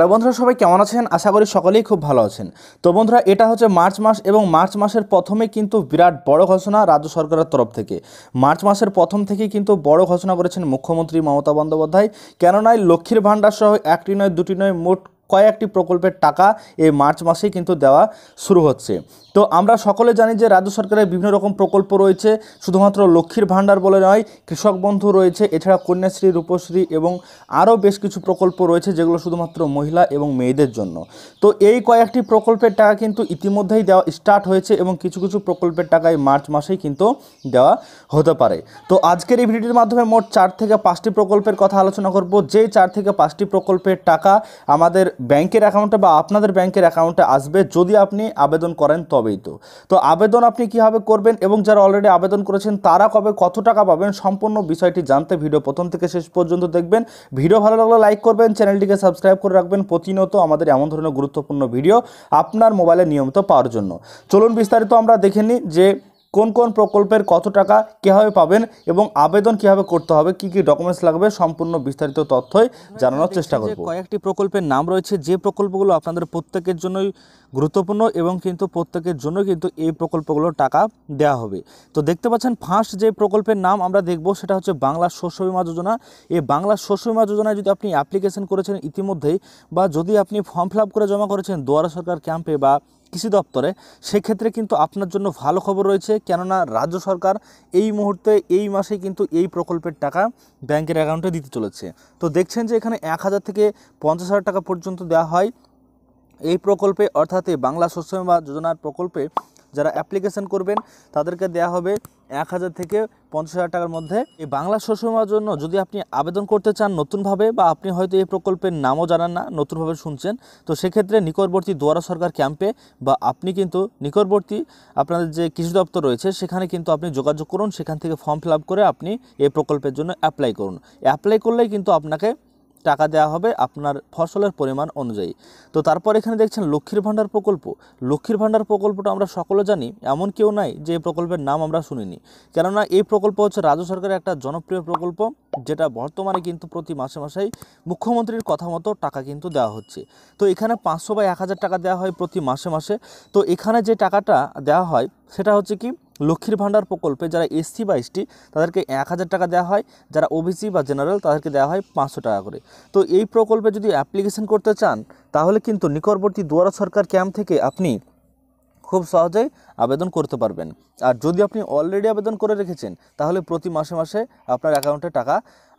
hello বন্ধুরা সবাই কেমন আছেন আশা করি সকলেই খুব ভালো আছেন তো বন্ধুরা এটা হচ্ছে মার্চ মাস এবং মার্চ মাসের প্রথমে কিন্তু বিরাট বড় ঘোষণা রাজ্য সরকারের তরফ থেকে মার্চ মাসের প্রথম থেকে কিন্তু বড় ঘোষণা করেছেন মুখ্যমন্ত্রী মমতা বন্দ্যোপাধ্যায় কেননা লক্ষ্মীর ভাণ্ডার সহ একটি নয় দুটি নয় মোট কয়েকটি প্রকল্পের টাকা এই মার্চ মাসেই কিন্তু দেওয়া শুরু হচ্ছে তো আমরা সকলে জানি যে রাজ্য সরকারের বিভিন্ন রকম প্রকল্প রয়েছে শুধুমাত্র লক্ষ্মীর ভাণ্ডার বলে নয় কৃষক বন্ধু রয়েছে এছাড়া কন্যাশ্রী রূপশ্রী এবং আরও বেশ কিছু প্রকল্প রয়েছে যেগুলো শুধুমাত্র মহিলা এবং মেয়েদের জন্য তো এই কয়েকটি প্রকল্পের টাকা কিন্তু ইতিমধ্যেই দেওয়া স্টার্ট হয়েছে এবং কিছু কিছু প্রকল্পের টাকা এই মার্চ মাসেই কিন্তু দেওয়া হতে পারে তো আজকের এই ভিডিওটির মাধ্যমে মোট চার থেকে পাঁচটি প্রকল্পের কথা আলোচনা করব যেই চার থেকে পাঁচটি প্রকল্পের টাকা আমাদের ব্যাংকের অ্যাকাউন্টে বা আপনাদের ব্যাংকের অ্যাকাউন্টে আসবে যদি আপনি আবেদন করেন তবেই তো তো আবেদন আপনি কীভাবে করবেন এবং যারা অলরেডি আবেদন করেছেন তারা কবে কত টাকা পাবেন সম্পূর্ণ বিষয়টি জানতে ভিডিও প্রথম থেকে শেষ পর্যন্ত দেখবেন ভিডিও ভালো লাগলে লাইক করবেন চ্যানেলটিকে সাবস্ক্রাইব করে রাখবেন প্রতিনিয়ত আমাদের এমন ধরনের গুরুত্বপূর্ণ ভিডিও আপনার মোবাইলে নিয়মিত পাওয়ার জন্য চলুন বিস্তারিত আমরা দেখে নিই যে কোন কোন প্রকল্পের কত টাকা কীভাবে পাবেন এবং আবেদন কীভাবে করতে হবে কি কি ডকুমেন্টস লাগবে সম্পূর্ণ বিস্তারিত তথ্যই জানানোর চেষ্টা করব কয়েকটি প্রকল্পের নাম রয়েছে যে প্রকল্পগুলো আপনাদের প্রত্যেকের জন্যই গুরুত্বপূর্ণ এবং কিন্তু প্রত্যেকের জন্য কিন্তু এই প্রকল্পগুলোর টাকা দেয়া হবে তো দেখতে পাচ্ছেন ফার্স্ট যে প্রকল্পের নাম আমরা দেখব সেটা হচ্ছে বাংলা শস্য বিমা যোজনা এই বাংলা শস্য বিমা যোজনায় যদি আপনি অ্যাপ্লিকেশন করেছেন ইতিমধ্যেই বা যদি আপনি ফর্ম ফিল করে জমা করেছেন দুয়ারা সরকার ক্যাম্পে বা কৃষি দপ্তরে সেক্ষেত্রে কিন্তু আপনার জন্য ভালো খবর রয়েছে কেননা রাজ্য সরকার এই মুহূর্তে এই মাসে কিন্তু এই প্রকল্পের টাকা ব্যাংকের অ্যাকাউন্টে দিতে চলেছে তো দেখছেন যে এখানে এক হাজার থেকে পঞ্চাশ হাজার টাকা পর্যন্ত দেওয়া হয় এই প্রকল্পে অর্থাৎ বাংলা শস্য বীমা যোজনার প্রকল্পে যারা অ্যাপ্লিকেশন করবেন তাদেরকে দেয়া হবে এক হাজার থেকে পঞ্চাশ হাজার টাকার মধ্যে এই বাংলা শস্যমার জন্য যদি আপনি আবেদন করতে চান নতুনভাবে বা আপনি হয়তো এই প্রকল্পের নামও জানান না নতুনভাবে শুনছেন তো সেক্ষেত্রে নিকটবর্তী দুয়ারা সরকার ক্যাম্পে বা আপনি কিন্তু নিকটবর্তী আপনাদের যে কৃষি দপ্তর রয়েছে সেখানে কিন্তু আপনি যোগাযোগ করুন সেখান থেকে ফর্ম ফিল করে আপনি এই প্রকল্পের জন্য অ্যাপ্লাই করুন অ্যাপ্লাই করলেই কিন্তু আপনাকে টাকা দেওয়া হবে আপনার ফসলের পরিমাণ অনুযায়ী তো তারপর এখানে দেখছেন লক্ষ্মীর ভাণ্ডার প্রকল্প লক্ষ্মীর ভাণ্ডার প্রকল্পটা আমরা সকলে জানি এমন কেউ নাই যে এই প্রকল্পের নাম আমরা শুনিনি কেননা এই প্রকল্প হচ্ছে রাজ্য সরকারের একটা জনপ্রিয় প্রকল্প যেটা বর্তমানে কিন্তু প্রতি মাসে মাসেই মুখ্যমন্ত্রীর কথা মতো টাকা কিন্তু দেওয়া হচ্ছে তো এখানে পাঁচশো বা এক হাজার টাকা দেওয়া হয় প্রতি মাসে মাসে তো এখানে যে টাকাটা দেওয়া হয় সেটা হচ্ছে কি লক্ষ্মীর ভাণ্ডার প্রকল্পে যারা এসসি বা এসটি তাদেরকে এক হাজার টাকা দেওয়া হয় যারা ওবিসি বা জেনারেল তাদেরকে দেওয়া হয় পাঁচশো টাকা করে তো এই প্রকল্পে যদি অ্যাপ্লিকেশন করতে চান তাহলে কিন্তু নিকটবর্তী দুয়ারা সরকার ক্যাম্প থেকে আপনি খুব সহজেই আবেদন করতে পারবেন আর যদি আপনি অলরেডি আবেদন করে রেখেছেন তাহলে প্রতি মাসে মাসে আপনার অ্যাকাউন্টে টাকা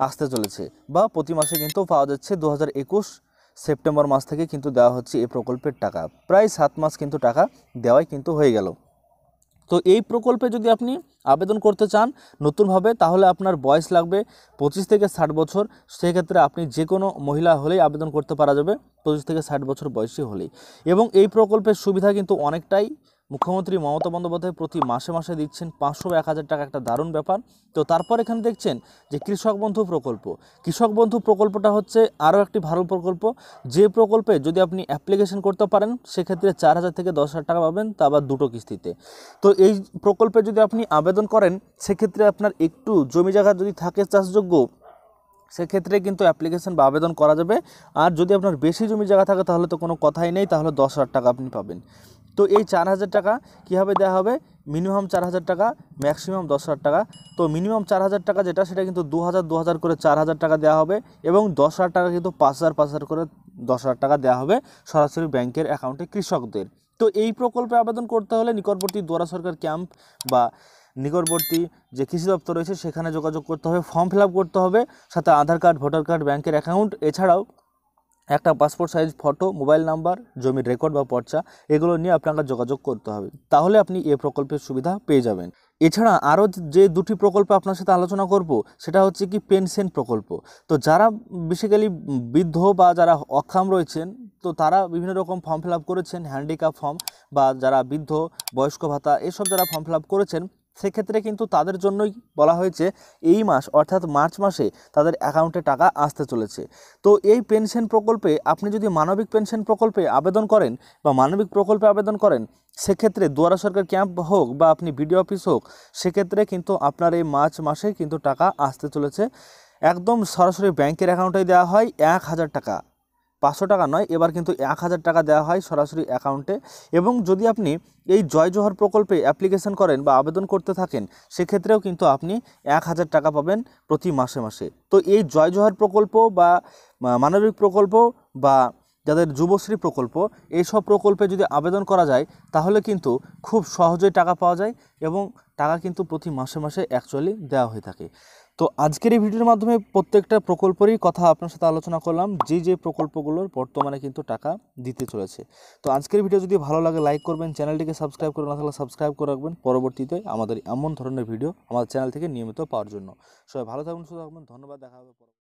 আসতে চলেছে বা প্রতি মাসে কিন্তু পাওয়া যাচ্ছে দু সেপ্টেম্বর মাস থেকে কিন্তু দেওয়া হচ্ছে এই প্রকল্পের টাকা প্রায় সাত মাস কিন্তু টাকা দেওয়াই কিন্তু হয়ে গেল তো এই প্রকল্পে যদি আপনি আবেদন করতে চান নতুনভাবে তাহলে আপনার বয়স লাগবে পঁচিশ থেকে ষাট বছর সেক্ষেত্রে আপনি যে কোনো মহিলা হলেই আবেদন করতে পারা যাবে পঁচিশ থেকে ষাট বছর বয়সী হলেই এবং এই প্রকল্পের সুবিধা কিন্তু অনেকটাই মুখ্যমন্ত্রী মমতা বন্দ্যোপাধ্যায় প্রতি মাসে মাসে দিচ্ছেন পাঁচশো এক হাজার টাকা একটা দারুণ ব্যাপার তো তারপর এখানে দেখছেন যে কৃষক বন্ধু প্রকল্প কৃষক বন্ধু প্রকল্পটা হচ্ছে আরও একটি ভালো প্রকল্প যে প্রকল্পে যদি আপনি অ্যাপ্লিকেশন করতে পারেন সেক্ষেত্রে চার হাজার থেকে দশ হাজার টাকা পাবেন তা আবার দুটো কিস্তিতে তো এই প্রকল্পে যদি আপনি আবেদন করেন সেক্ষেত্রে আপনার একটু জমি জায়গা যদি থাকে চাষযোগ্য সেক্ষেত্রে কিন্তু অ্যাপ্লিকেশন বা আবেদন করা যাবে আর যদি আপনার বেশি জমি জায়গা থাকে তাহলে তো কোনো কথাই নেই তাহলে দশ হাজার টাকা আপনি পাবেন তো এই চার হাজার টাকা কীভাবে দেওয়া হবে মিনিমাম চার হাজার টাকা ম্যাক্সিমাম দশ হাজার টাকা তো মিনিমাম চার হাজার টাকা যেটা সেটা কিন্তু দু হাজার দু হাজার করে চার হাজার টাকা দেওয়া হবে এবং দশ হাজার টাকা কিন্তু পাঁচ হাজার পাঁচ হাজার করে দশ হাজার টাকা দেওয়া হবে সরাসরি ব্যাংকের অ্যাকাউন্টে কৃষকদের তো এই প্রকল্পে আবেদন করতে হলে নিকটবর্তী দোয়ারা সরকার ক্যাম্প বা নিকটবর্তী যে কৃষি দপ্তর রয়েছে সেখানে যোগাযোগ করতে হবে ফর্ম ফিল করতে হবে সাথে আধার কার্ড ভোটার কার্ড ব্যাংকের অ্যাকাউন্ট এছাড়াও একটা passport size photo mobile number জমির রেকর্ড বা পর্চা এগুলো নিয়ে আপনাকে যোগাযোগ করতে হবে তাহলে আপনি এ প্রকল্পের সুবিধা পেয়ে যাবেন এছাড়া আরও যে দুটি প্রকল্প আপনার সাথে আলোচনা করব সেটা হচ্ছে কি পেনশন প্রকল্প তো যারা বেসিক্যালি বৃদ্ধ বা যারা অক্ষাম রয়েছেন তো তারা বিভিন্ন রকম ফর্ম ফিল করেছেন হ্যান্ডিক্যাপ ফর্ম বা যারা বৃদ্ধ বয়স্ক ভাতা এসব যারা ফর্ম ফিল করেছেন সেক্ষেত্রে কিন্তু তাদের জন্যই বলা হয়েছে এই মাস অর্থাৎ মার্চ মাসে তাদের অ্যাকাউন্টে টাকা আসতে চলেছে তো এই পেনশন প্রকল্পে আপনি যদি মানবিক পেনশন প্রকল্পে আবেদন করেন বা মানবিক প্রকল্পে আবেদন করেন সেক্ষেত্রে দুয়ারা সরকার ক্যাম্প হোক বা আপনি বিডিও অফিস হোক সেক্ষেত্রে কিন্তু আপনার এই মার্চ মাসে কিন্তু টাকা আসতে চলেছে একদম সরাসরি ব্যাংকের অ্যাকাউন্টে দেওয়া হয় এক হাজার টাকা পাঁচশো টাকা নয় এবার কিন্তু এক হাজার টাকা দেওয়া হয় সরাসরি অ্যাকাউন্টে এবং যদি আপনি এই জয় জহর প্রকল্পে অ্যাপ্লিকেশন করেন বা আবেদন করতে থাকেন সেক্ষেত্রেও কিন্তু আপনি এক হাজার টাকা পাবেন প্রতি মাসে মাসে তো এই জয় জহর প্রকল্প বা মানবিক প্রকল্প বা যাদের যুবশ্রী প্রকল্প এইসব প্রকল্পে যদি আবেদন করা যায় তাহলে কিন্তু খুব সহজেই টাকা পাওয়া যায় এবং টাকা কিন্তু প্রতি মাসে মাসে অ্যাকচুয়ালি দেওয়া হয়ে থাকে তো আজকের এই ভিডিওর মাধ্যমে প্রত্যেকটা প্রকল্পেরই কথা আপনার সাথে আলোচনা করলাম যে যে প্রকল্পগুলোর বর্তমানে কিন্তু টাকা দিতে চলেছে তো আজকের ভিডিও যদি ভালো লাগে লাইক করবেন চ্যানেলটিকে সাবস্ক্রাইব করে না থাকলে সাবস্ক্রাইব করে রাখবেন পরবর্তীতে আমাদের এমন ধরনের ভিডিও আমাদের চ্যানেল থেকে নিয়মিত পাওয়ার জন্য সবাই ভালো থাকবেন সুস্থ থাকবেন ধন্যবাদ দেখা হবে